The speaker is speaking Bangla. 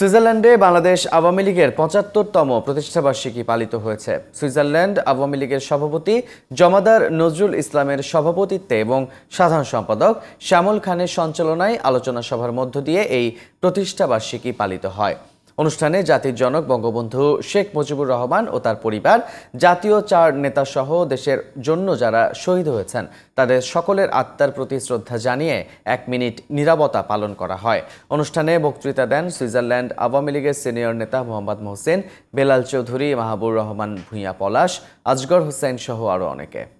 সুইজারল্যান্ডে বাংলাদেশ আওয়ামী লীগের পঁচাত্তরতম প্রতিষ্ঠাবার্ষিকী পালিত হয়েছে সুইজারল্যান্ড আওয়ামী লীগের সভাপতি জমাদার নজরুল ইসলামের সভাপতিত্বে এবং সাধারণ সম্পাদক শ্যামল খানের সঞ্চালনায় আলোচনা সভার মধ্য দিয়ে এই প্রতিষ্ঠাবার্ষিকী পালিত হয় অনুষ্ঠানে জাতির জনক বঙ্গবন্ধু শেখ মুজিবুর রহমান ও তার পরিবার জাতীয় চার নেতাসহ দেশের জন্য যারা শহীদ হয়েছেন তাদের সকলের আত্মার প্রতি শ্রদ্ধা জানিয়ে এক মিনিট নিরাপত্তা পালন করা হয় অনুষ্ঠানে বক্তৃতা দেন সুইজারল্যান্ড আওয়ামী লীগের সিনিয়র নেতা মোহাম্মদ মোহসেন বেলাল চৌধুরী মাহবুর রহমান ভূঁইয়া পলাশ আজগর হুসেন সহ আরও অনেকে